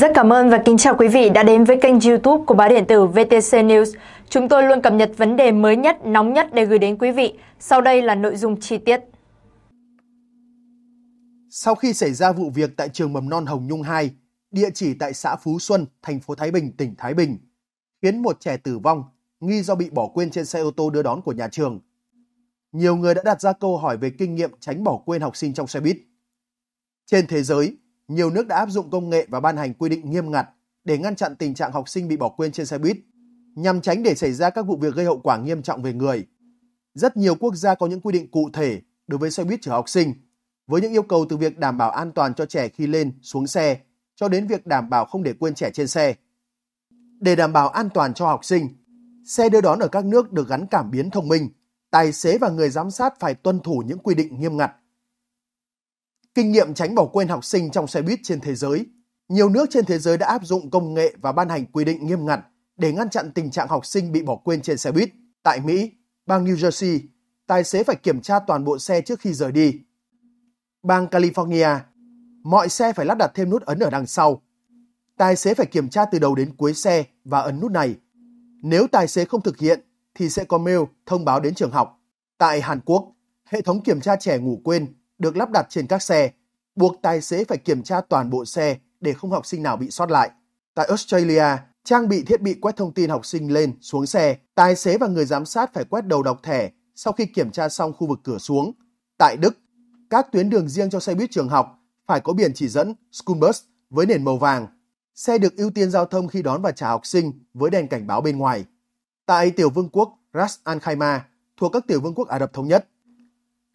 Rất cảm ơn và kính chào quý vị đã đến với kênh youtube của báo điện tử VTC News. Chúng tôi luôn cập nhật vấn đề mới nhất, nóng nhất để gửi đến quý vị. Sau đây là nội dung chi tiết. Sau khi xảy ra vụ việc tại trường mầm non Hồng Nhung 2, địa chỉ tại xã Phú Xuân, thành phố Thái Bình, tỉnh Thái Bình, khiến một trẻ tử vong nghi do bị bỏ quên trên xe ô tô đưa đón của nhà trường. Nhiều người đã đặt ra câu hỏi về kinh nghiệm tránh bỏ quên học sinh trong xe buýt. Trên thế giới, nhiều nước đã áp dụng công nghệ và ban hành quy định nghiêm ngặt để ngăn chặn tình trạng học sinh bị bỏ quên trên xe buýt, nhằm tránh để xảy ra các vụ việc gây hậu quả nghiêm trọng về người. Rất nhiều quốc gia có những quy định cụ thể đối với xe buýt chở học sinh, với những yêu cầu từ việc đảm bảo an toàn cho trẻ khi lên, xuống xe, cho đến việc đảm bảo không để quên trẻ trên xe. Để đảm bảo an toàn cho học sinh, xe đưa đón ở các nước được gắn cảm biến thông minh, tài xế và người giám sát phải tuân thủ những quy định nghiêm ngặt. Kinh nghiệm tránh bỏ quên học sinh trong xe buýt trên thế giới, nhiều nước trên thế giới đã áp dụng công nghệ và ban hành quy định nghiêm ngặt để ngăn chặn tình trạng học sinh bị bỏ quên trên xe buýt. Tại Mỹ, bang New Jersey, tài xế phải kiểm tra toàn bộ xe trước khi rời đi. Bang California, mọi xe phải lắp đặt thêm nút ấn ở đằng sau. Tài xế phải kiểm tra từ đầu đến cuối xe và ấn nút này. Nếu tài xế không thực hiện thì sẽ có mail thông báo đến trường học. Tại Hàn Quốc, hệ thống kiểm tra trẻ ngủ quên được lắp đặt trên các xe, buộc tài xế phải kiểm tra toàn bộ xe để không học sinh nào bị sót lại. Tại Australia, trang bị thiết bị quét thông tin học sinh lên, xuống xe, tài xế và người giám sát phải quét đầu đọc thẻ sau khi kiểm tra xong khu vực cửa xuống. Tại Đức, các tuyến đường riêng cho xe buýt trường học phải có biển chỉ dẫn School Bus với nền màu vàng. Xe được ưu tiên giao thông khi đón và trả học sinh với đèn cảnh báo bên ngoài. Tại tiểu vương quốc Ras Al Khaimah, thuộc các tiểu vương quốc Ả Rập Thống Nhất,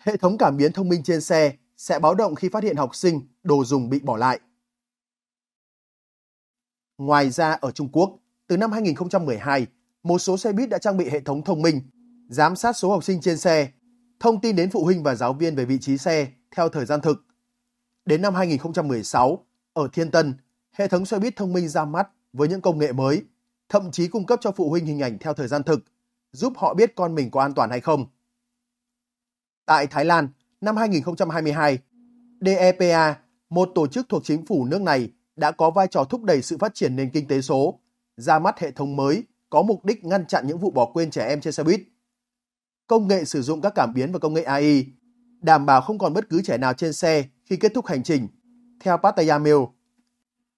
Hệ thống cảm biến thông minh trên xe sẽ báo động khi phát hiện học sinh đồ dùng bị bỏ lại. Ngoài ra ở Trung Quốc, từ năm 2012, một số xe buýt đã trang bị hệ thống thông minh, giám sát số học sinh trên xe, thông tin đến phụ huynh và giáo viên về vị trí xe theo thời gian thực. Đến năm 2016, ở Thiên Tân, hệ thống xe buýt thông minh ra mắt với những công nghệ mới, thậm chí cung cấp cho phụ huynh hình ảnh theo thời gian thực, giúp họ biết con mình có an toàn hay không. Tại Thái Lan, năm 2022, DEPA, một tổ chức thuộc chính phủ nước này, đã có vai trò thúc đẩy sự phát triển nền kinh tế số, ra mắt hệ thống mới có mục đích ngăn chặn những vụ bỏ quên trẻ em trên xe buýt. Công nghệ sử dụng các cảm biến và công nghệ AI đảm bảo không còn bất cứ trẻ nào trên xe khi kết thúc hành trình, theo Pattaya Mail.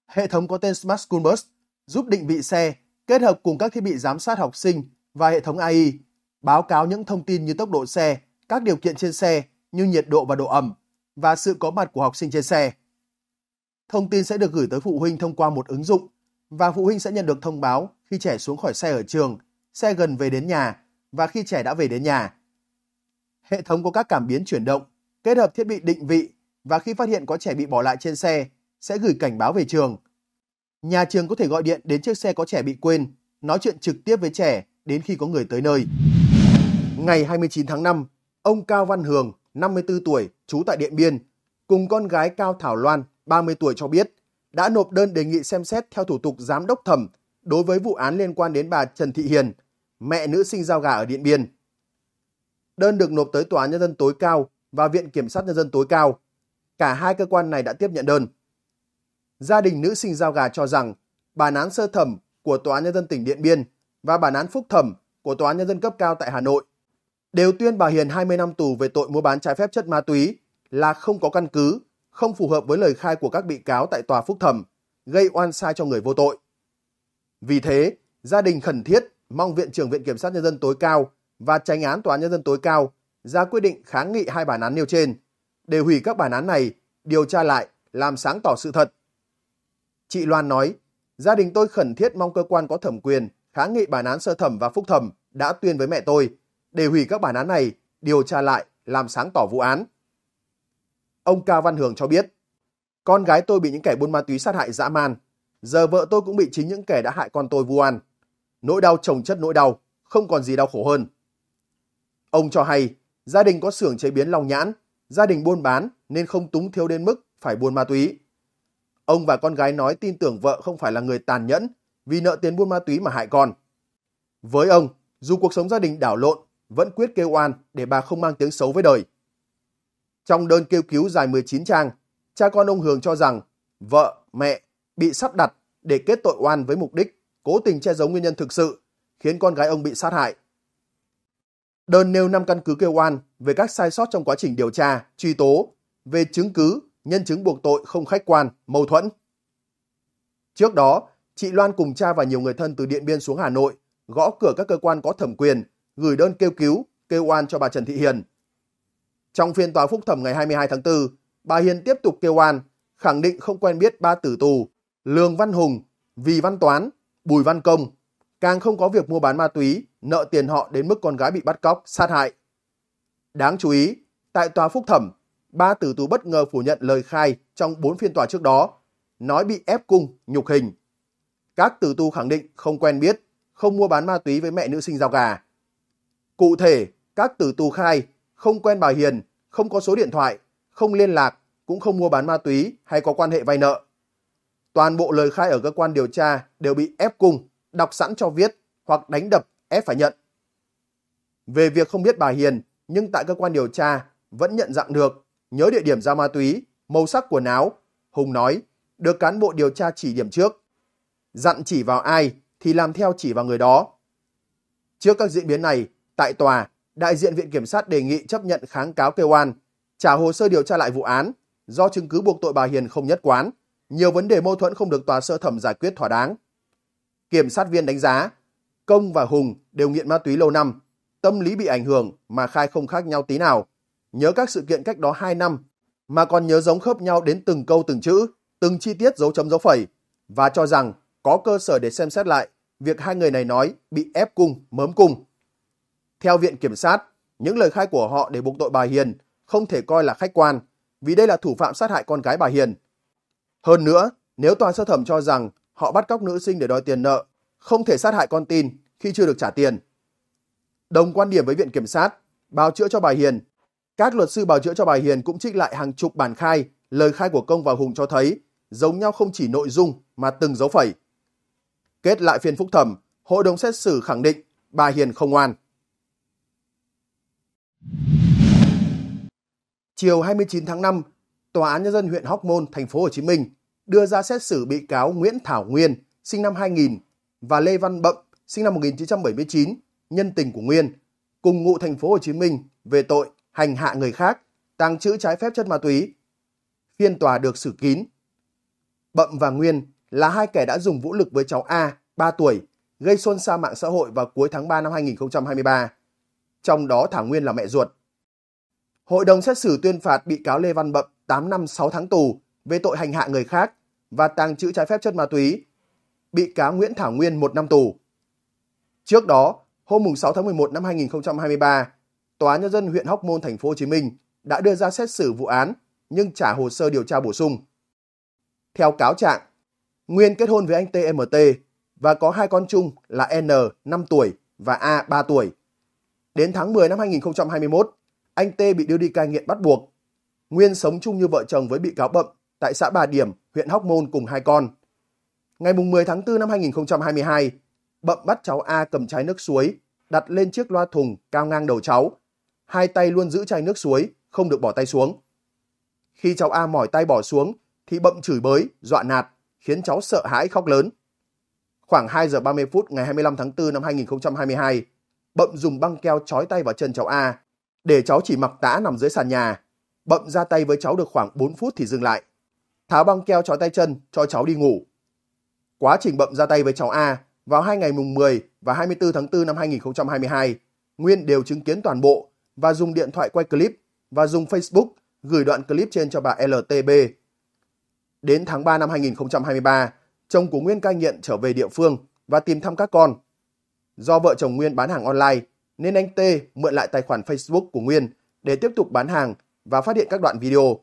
Hệ thống có tên Smart School Bus giúp định vị xe kết hợp cùng các thiết bị giám sát học sinh và hệ thống AI báo cáo những thông tin như tốc độ xe, các điều kiện trên xe như nhiệt độ và độ ẩm và sự có mặt của học sinh trên xe. Thông tin sẽ được gửi tới phụ huynh thông qua một ứng dụng và phụ huynh sẽ nhận được thông báo khi trẻ xuống khỏi xe ở trường, xe gần về đến nhà và khi trẻ đã về đến nhà. Hệ thống có các cảm biến chuyển động, kết hợp thiết bị định vị và khi phát hiện có trẻ bị bỏ lại trên xe sẽ gửi cảnh báo về trường. Nhà trường có thể gọi điện đến chiếc xe có trẻ bị quên, nói chuyện trực tiếp với trẻ đến khi có người tới nơi. Ngày 29 tháng 5, ông Cao Văn Hường, 54 tuổi, trú tại Điện Biên, cùng con gái Cao Thảo Loan, 30 tuổi cho biết, đã nộp đơn đề nghị xem xét theo thủ tục giám đốc thẩm đối với vụ án liên quan đến bà Trần Thị Hiền, mẹ nữ sinh giao gà ở Điện Biên. Đơn được nộp tới Tòa Nhân dân tối cao và Viện Kiểm sát Nhân dân tối cao. Cả hai cơ quan này đã tiếp nhận đơn. Gia đình nữ sinh giao gà cho rằng bản án sơ thẩm của Tòa Nhân dân tỉnh Điện Biên và bản án phúc thẩm của Tòa Nhân dân cấp cao tại Hà Nội đều tuyên bà Hiền 20 năm tù về tội mua bán trái phép chất ma túy là không có căn cứ, không phù hợp với lời khai của các bị cáo tại tòa phúc thẩm, gây oan sai cho người vô tội. Vì thế, gia đình khẩn thiết mong Viện trưởng Viện Kiểm sát Nhân dân tối cao và tranh án Tòa án Nhân dân tối cao ra quyết định kháng nghị hai bản án nêu trên, để hủy các bản án này, điều tra lại, làm sáng tỏ sự thật. Chị Loan nói, gia đình tôi khẩn thiết mong cơ quan có thẩm quyền kháng nghị bản án sơ thẩm và phúc thẩm đã tuyên với mẹ tôi, để hủy các bản án này, điều tra lại, làm sáng tỏ vụ án. Ông Cao Văn Hường cho biết, con gái tôi bị những kẻ buôn ma túy sát hại dã man, giờ vợ tôi cũng bị chính những kẻ đã hại con tôi vu oan. Nỗi đau chồng chất nỗi đau, không còn gì đau khổ hơn. Ông cho hay, gia đình có xưởng chế biến lòng nhãn, gia đình buôn bán nên không túng thiếu đến mức phải buôn ma túy. Ông và con gái nói tin tưởng vợ không phải là người tàn nhẫn vì nợ tiền buôn ma túy mà hại con. Với ông, dù cuộc sống gia đình đảo lộn vẫn quyết kêu oan để bà không mang tiếng xấu với đời. Trong đơn kêu cứu dài 19 trang, cha con ông Hường cho rằng vợ, mẹ bị sắp đặt để kết tội oan với mục đích cố tình che giấu nguyên nhân thực sự khiến con gái ông bị sát hại. Đơn nêu 5 căn cứ kêu oan về các sai sót trong quá trình điều tra, truy tố, về chứng cứ, nhân chứng buộc tội không khách quan, mâu thuẫn. Trước đó, chị Loan cùng cha và nhiều người thân từ Điện Biên xuống Hà Nội gõ cửa các cơ quan có thẩm quyền gửi đơn kêu cứu, kêu oan cho bà Trần Thị Hiền. Trong phiên tòa phúc thẩm ngày 22 tháng 4, bà Hiền tiếp tục kêu oan, khẳng định không quen biết ba tử tù Lương Văn Hùng, Vì Văn Toán, Bùi Văn Công, càng không có việc mua bán ma túy, nợ tiền họ đến mức con gái bị bắt cóc, sát hại. Đáng chú ý, tại tòa phúc thẩm, ba tử tù bất ngờ phủ nhận lời khai trong bốn phiên tòa trước đó, nói bị ép cung, nhục hình. Các tử tù khẳng định không quen biết, không mua bán ma túy với mẹ nữ sinh giao gà. Cụ thể, các tử tù khai không quen bà Hiền, không có số điện thoại, không liên lạc, cũng không mua bán ma túy hay có quan hệ vay nợ. Toàn bộ lời khai ở cơ quan điều tra đều bị ép cung, đọc sẵn cho viết hoặc đánh đập ép phải nhận. Về việc không biết bà Hiền, nhưng tại cơ quan điều tra vẫn nhận dạng được, nhớ địa điểm giao ma túy, màu sắc quần áo. Hùng nói, được cán bộ điều tra chỉ điểm trước. Dặn chỉ vào ai thì làm theo chỉ vào người đó. Trước các diễn biến này, Tại tòa, đại diện Viện Kiểm sát đề nghị chấp nhận kháng cáo kêu oan, trả hồ sơ điều tra lại vụ án, do chứng cứ buộc tội bà Hiền không nhất quán, nhiều vấn đề mâu thuẫn không được tòa sơ thẩm giải quyết thỏa đáng. Kiểm sát viên đánh giá, Công và Hùng đều nghiện ma túy lâu năm, tâm lý bị ảnh hưởng mà khai không khác nhau tí nào, nhớ các sự kiện cách đó 2 năm mà còn nhớ giống khớp nhau đến từng câu từng chữ, từng chi tiết dấu chấm dấu phẩy và cho rằng có cơ sở để xem xét lại việc hai người này nói bị ép cung, mớm cung. Theo Viện Kiểm sát, những lời khai của họ để buộc tội bà Hiền không thể coi là khách quan vì đây là thủ phạm sát hại con gái bà Hiền. Hơn nữa, nếu tòa sơ thẩm cho rằng họ bắt cóc nữ sinh để đòi tiền nợ, không thể sát hại con tin khi chưa được trả tiền. Đồng quan điểm với Viện Kiểm sát, bào chữa cho bà Hiền. Các luật sư bào chữa cho bà Hiền cũng trích lại hàng chục bản khai, lời khai của Công và Hùng cho thấy giống nhau không chỉ nội dung mà từng dấu phẩy. Kết lại phiên phúc thẩm, hội đồng xét xử khẳng định bà Hiền không ngoan. chiều 29 tháng 5, Tòa án Nhân dân huyện Hóc Môn, thành phố Hồ Chí Minh đưa ra xét xử bị cáo Nguyễn Thảo Nguyên, sinh năm 2000 và Lê Văn Bậm, sinh năm 1979, nhân tình của Nguyên, cùng ngụ thành phố Hồ Chí Minh về tội hành hạ người khác, tàng trữ trái phép chất ma túy. Phiên tòa được xử kín. Bậm và Nguyên là hai kẻ đã dùng vũ lực với cháu A, 3 tuổi, gây xôn xao mạng xã hội vào cuối tháng 3 năm 2023. Trong đó Thảo Nguyên là mẹ ruột. Hội đồng xét xử tuyên phạt bị cáo Lê Văn Bậm 8 năm 6 tháng tù về tội hành hạ người khác và tàng trữ trái phép chất ma túy. Bị cáo Nguyễn Thảo Nguyên 1 năm tù. Trước đó, hôm 6 tháng 11 năm 2023, Tòa án Nhân dân huyện Hóc Môn, thành phố Hồ Chí Minh đã đưa ra xét xử vụ án nhưng trả hồ sơ điều tra bổ sung. Theo cáo trạng, Nguyên kết hôn với anh TMT và có hai con chung là N 5 tuổi và A 3 tuổi. Đến tháng 10 năm 2021, anh T bị đưa đi cai nghiện bắt buộc. Nguyên sống chung như vợ chồng với bị cáo Bậm tại xã Bà Điểm, huyện Hóc Môn cùng hai con. Ngày 10 tháng 4 năm 2022, Bậm bắt cháu A cầm chai nước suối, đặt lên chiếc loa thùng cao ngang đầu cháu. Hai tay luôn giữ chai nước suối, không được bỏ tay xuống. Khi cháu A mỏi tay bỏ xuống, thì Bậm chửi bới, dọa nạt, khiến cháu sợ hãi khóc lớn. Khoảng 2 giờ 30 phút ngày 25 tháng 4 năm 2022, Bậm dùng băng keo trói tay vào chân cháu A, để cháu chỉ mặc tã nằm dưới sàn nhà. Bậm ra tay với cháu được khoảng 4 phút thì dừng lại. Tháo băng keo trói tay chân cho cháu đi ngủ. Quá trình bậm ra tay với cháu A vào hai ngày mùng 10 và 24 tháng 4 năm 2022, Nguyên đều chứng kiến toàn bộ và dùng điện thoại quay clip và dùng Facebook gửi đoạn clip trên cho bà LTB. Đến tháng 3 năm 2023, chồng của Nguyên cai nghiện trở về địa phương và tìm thăm các con. Do vợ chồng Nguyên bán hàng online nên anh T mượn lại tài khoản Facebook của Nguyên để tiếp tục bán hàng và phát hiện các đoạn video.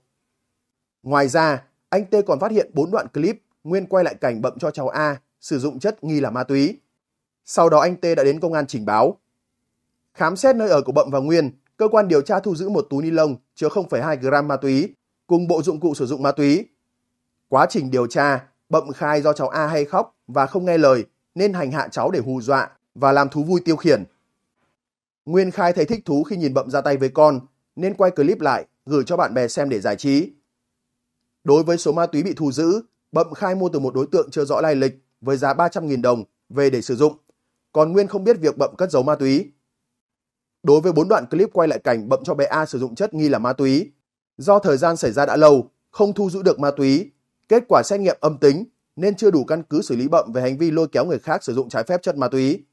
Ngoài ra, anh T còn phát hiện 4 đoạn clip Nguyên quay lại cảnh bậm cho cháu A sử dụng chất nghi là ma túy. Sau đó anh T đã đến công an trình báo. Khám xét nơi ở của Bậm và Nguyên, cơ quan điều tra thu giữ một túi ni lông chứa 0,2 gram ma túy cùng bộ dụng cụ sử dụng ma túy. Quá trình điều tra, Bậm khai do cháu A hay khóc và không nghe lời nên hành hạ cháu để hù dọa và làm thú vui tiêu khiển. Nguyên khai thấy thích thú khi nhìn bậm ra tay với con, nên quay clip lại, gửi cho bạn bè xem để giải trí. Đối với số ma túy bị thu giữ, bậm khai mua từ một đối tượng chưa rõ lai lịch với giá 300.000 đồng về để sử dụng, còn Nguyên không biết việc bậm cất giấu ma túy. Đối với bốn đoạn clip quay lại cảnh bậm cho bé A sử dụng chất nghi là ma túy, do thời gian xảy ra đã lâu, không thu giữ được ma túy, kết quả xét nghiệm âm tính nên chưa đủ căn cứ xử lý bậm về hành vi lôi kéo người khác sử dụng trái phép chất ma túy.